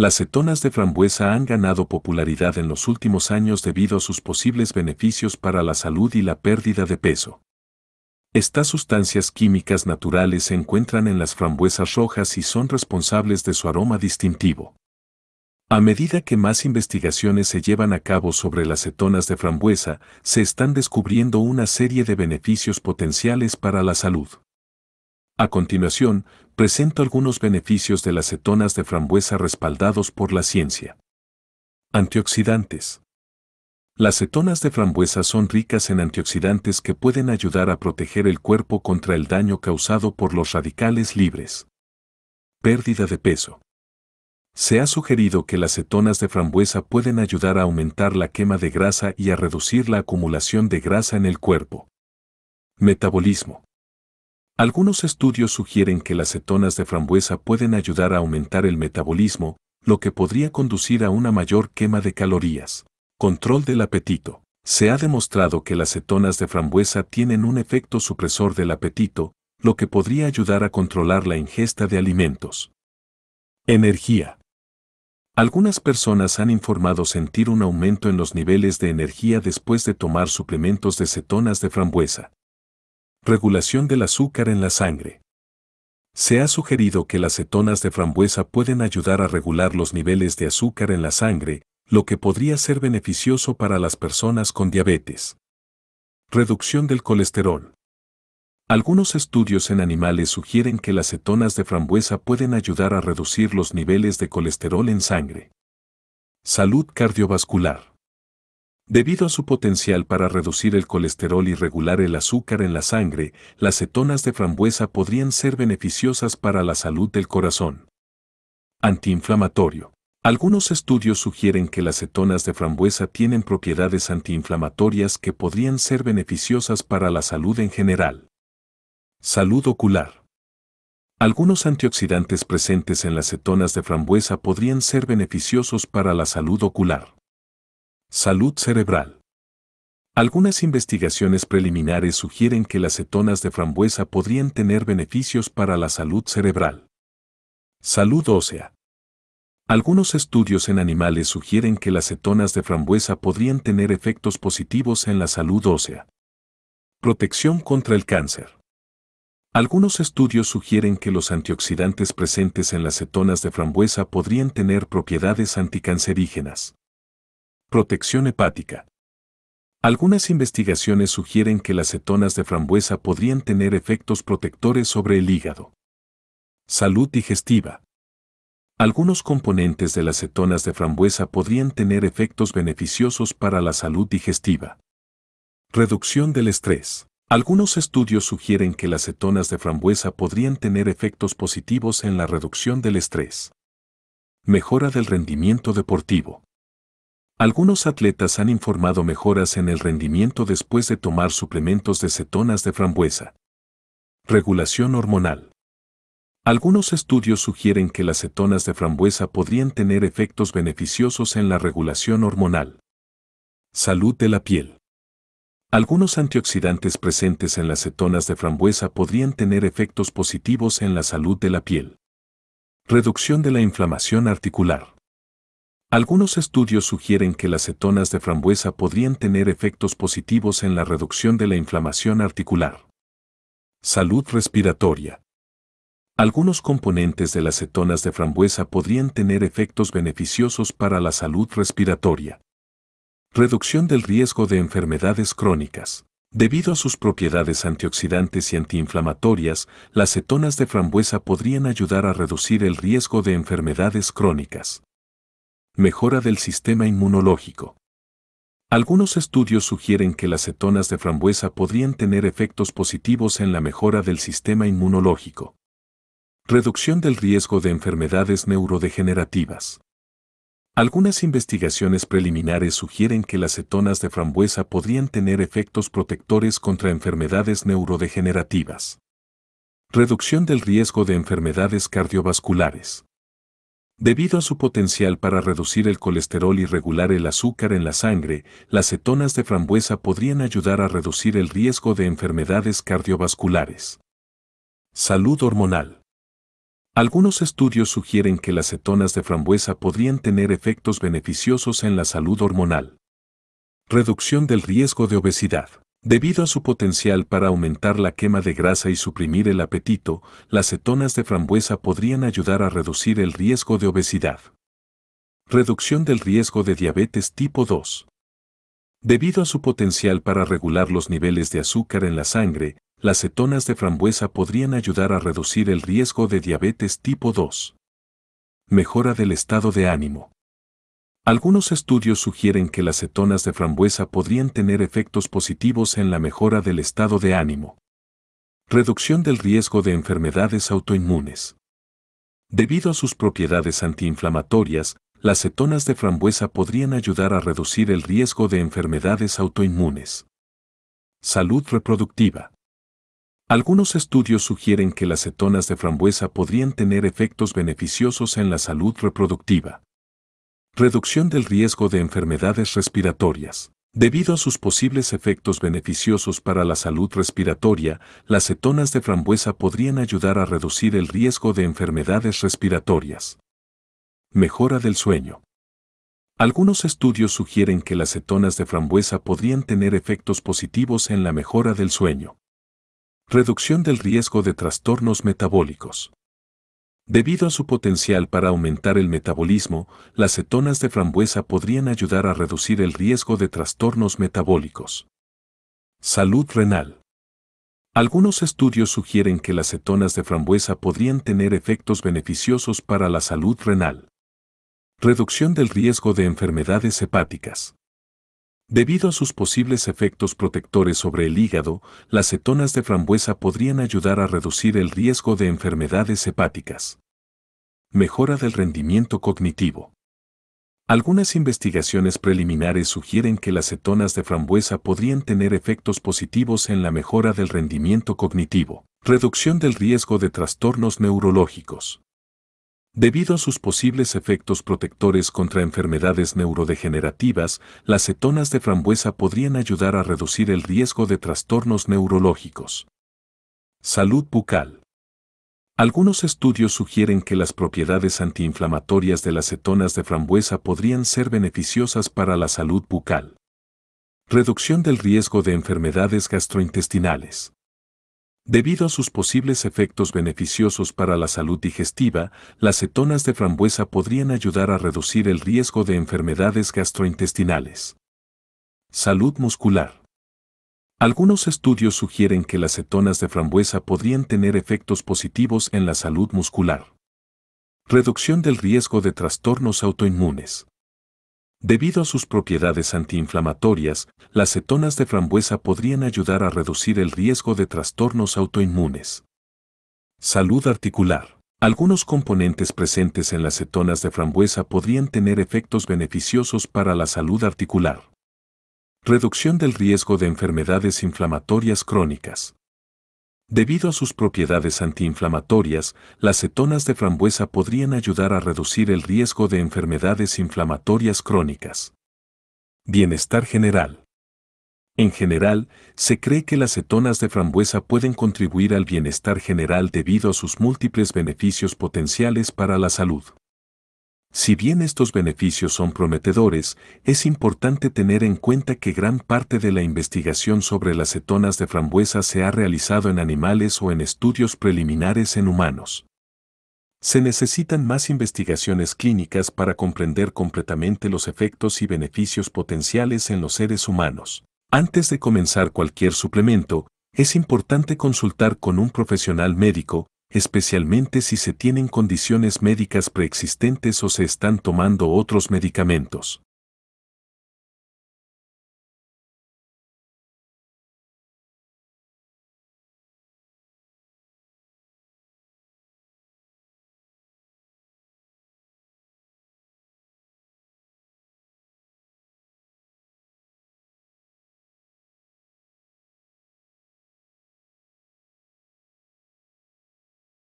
Las cetonas de frambuesa han ganado popularidad en los últimos años debido a sus posibles beneficios para la salud y la pérdida de peso. Estas sustancias químicas naturales se encuentran en las frambuesas rojas y son responsables de su aroma distintivo. A medida que más investigaciones se llevan a cabo sobre las cetonas de frambuesa, se están descubriendo una serie de beneficios potenciales para la salud. A continuación, presento algunos beneficios de las cetonas de frambuesa respaldados por la ciencia. Antioxidantes. Las cetonas de frambuesa son ricas en antioxidantes que pueden ayudar a proteger el cuerpo contra el daño causado por los radicales libres. Pérdida de peso. Se ha sugerido que las cetonas de frambuesa pueden ayudar a aumentar la quema de grasa y a reducir la acumulación de grasa en el cuerpo. Metabolismo. Algunos estudios sugieren que las cetonas de frambuesa pueden ayudar a aumentar el metabolismo, lo que podría conducir a una mayor quema de calorías. Control del apetito. Se ha demostrado que las cetonas de frambuesa tienen un efecto supresor del apetito, lo que podría ayudar a controlar la ingesta de alimentos. Energía. Algunas personas han informado sentir un aumento en los niveles de energía después de tomar suplementos de cetonas de frambuesa. Regulación del azúcar en la sangre. Se ha sugerido que las cetonas de frambuesa pueden ayudar a regular los niveles de azúcar en la sangre, lo que podría ser beneficioso para las personas con diabetes. Reducción del colesterol. Algunos estudios en animales sugieren que las cetonas de frambuesa pueden ayudar a reducir los niveles de colesterol en sangre. Salud cardiovascular. Debido a su potencial para reducir el colesterol y regular el azúcar en la sangre, las cetonas de frambuesa podrían ser beneficiosas para la salud del corazón. Antiinflamatorio. Algunos estudios sugieren que las cetonas de frambuesa tienen propiedades antiinflamatorias que podrían ser beneficiosas para la salud en general. Salud ocular. Algunos antioxidantes presentes en las cetonas de frambuesa podrían ser beneficiosos para la salud ocular. Salud cerebral. Algunas investigaciones preliminares sugieren que las cetonas de frambuesa podrían tener beneficios para la salud cerebral. Salud ósea. Algunos estudios en animales sugieren que las cetonas de frambuesa podrían tener efectos positivos en la salud ósea. Protección contra el cáncer. Algunos estudios sugieren que los antioxidantes presentes en las cetonas de frambuesa podrían tener propiedades anticancerígenas. Protección hepática. Algunas investigaciones sugieren que las cetonas de frambuesa podrían tener efectos protectores sobre el hígado. Salud digestiva. Algunos componentes de las cetonas de frambuesa podrían tener efectos beneficiosos para la salud digestiva. Reducción del estrés. Algunos estudios sugieren que las cetonas de frambuesa podrían tener efectos positivos en la reducción del estrés. Mejora del rendimiento deportivo. Algunos atletas han informado mejoras en el rendimiento después de tomar suplementos de cetonas de frambuesa. Regulación hormonal. Algunos estudios sugieren que las cetonas de frambuesa podrían tener efectos beneficiosos en la regulación hormonal. Salud de la piel. Algunos antioxidantes presentes en las cetonas de frambuesa podrían tener efectos positivos en la salud de la piel. Reducción de la inflamación articular. Algunos estudios sugieren que las cetonas de frambuesa podrían tener efectos positivos en la reducción de la inflamación articular. Salud respiratoria. Algunos componentes de las cetonas de frambuesa podrían tener efectos beneficiosos para la salud respiratoria. Reducción del riesgo de enfermedades crónicas. Debido a sus propiedades antioxidantes y antiinflamatorias, las cetonas de frambuesa podrían ayudar a reducir el riesgo de enfermedades crónicas. Mejora del sistema inmunológico. Algunos estudios sugieren que las cetonas de frambuesa podrían tener efectos positivos en la mejora del sistema inmunológico. Reducción del riesgo de enfermedades neurodegenerativas. Algunas investigaciones preliminares sugieren que las cetonas de frambuesa podrían tener efectos protectores contra enfermedades neurodegenerativas. Reducción del riesgo de enfermedades cardiovasculares. Debido a su potencial para reducir el colesterol y regular el azúcar en la sangre, las cetonas de frambuesa podrían ayudar a reducir el riesgo de enfermedades cardiovasculares. Salud hormonal. Algunos estudios sugieren que las cetonas de frambuesa podrían tener efectos beneficiosos en la salud hormonal. Reducción del riesgo de obesidad. Debido a su potencial para aumentar la quema de grasa y suprimir el apetito, las cetonas de frambuesa podrían ayudar a reducir el riesgo de obesidad. Reducción del riesgo de diabetes tipo 2. Debido a su potencial para regular los niveles de azúcar en la sangre, las cetonas de frambuesa podrían ayudar a reducir el riesgo de diabetes tipo 2. Mejora del estado de ánimo. Algunos estudios sugieren que las cetonas de frambuesa podrían tener efectos positivos en la mejora del estado de ánimo. Reducción del riesgo de enfermedades autoinmunes. Debido a sus propiedades antiinflamatorias, las cetonas de frambuesa podrían ayudar a reducir el riesgo de enfermedades autoinmunes. Salud reproductiva. Algunos estudios sugieren que las cetonas de frambuesa podrían tener efectos beneficiosos en la salud reproductiva. Reducción del riesgo de enfermedades respiratorias. Debido a sus posibles efectos beneficiosos para la salud respiratoria, las cetonas de frambuesa podrían ayudar a reducir el riesgo de enfermedades respiratorias. Mejora del sueño. Algunos estudios sugieren que las cetonas de frambuesa podrían tener efectos positivos en la mejora del sueño. Reducción del riesgo de trastornos metabólicos. Debido a su potencial para aumentar el metabolismo, las cetonas de frambuesa podrían ayudar a reducir el riesgo de trastornos metabólicos. Salud renal. Algunos estudios sugieren que las cetonas de frambuesa podrían tener efectos beneficiosos para la salud renal. Reducción del riesgo de enfermedades hepáticas. Debido a sus posibles efectos protectores sobre el hígado, las cetonas de frambuesa podrían ayudar a reducir el riesgo de enfermedades hepáticas. Mejora del rendimiento cognitivo. Algunas investigaciones preliminares sugieren que las cetonas de frambuesa podrían tener efectos positivos en la mejora del rendimiento cognitivo, reducción del riesgo de trastornos neurológicos. Debido a sus posibles efectos protectores contra enfermedades neurodegenerativas, las cetonas de frambuesa podrían ayudar a reducir el riesgo de trastornos neurológicos. Salud bucal. Algunos estudios sugieren que las propiedades antiinflamatorias de las cetonas de frambuesa podrían ser beneficiosas para la salud bucal. Reducción del riesgo de enfermedades gastrointestinales. Debido a sus posibles efectos beneficiosos para la salud digestiva, las cetonas de frambuesa podrían ayudar a reducir el riesgo de enfermedades gastrointestinales. Salud muscular. Algunos estudios sugieren que las cetonas de frambuesa podrían tener efectos positivos en la salud muscular. Reducción del riesgo de trastornos autoinmunes. Debido a sus propiedades antiinflamatorias, las cetonas de frambuesa podrían ayudar a reducir el riesgo de trastornos autoinmunes. Salud articular. Algunos componentes presentes en las cetonas de frambuesa podrían tener efectos beneficiosos para la salud articular. Reducción del riesgo de enfermedades inflamatorias crónicas. Debido a sus propiedades antiinflamatorias, las cetonas de frambuesa podrían ayudar a reducir el riesgo de enfermedades inflamatorias crónicas. Bienestar general. En general, se cree que las cetonas de frambuesa pueden contribuir al bienestar general debido a sus múltiples beneficios potenciales para la salud. Si bien estos beneficios son prometedores, es importante tener en cuenta que gran parte de la investigación sobre las cetonas de frambuesa se ha realizado en animales o en estudios preliminares en humanos. Se necesitan más investigaciones clínicas para comprender completamente los efectos y beneficios potenciales en los seres humanos. Antes de comenzar cualquier suplemento, es importante consultar con un profesional médico, especialmente si se tienen condiciones médicas preexistentes o se están tomando otros medicamentos.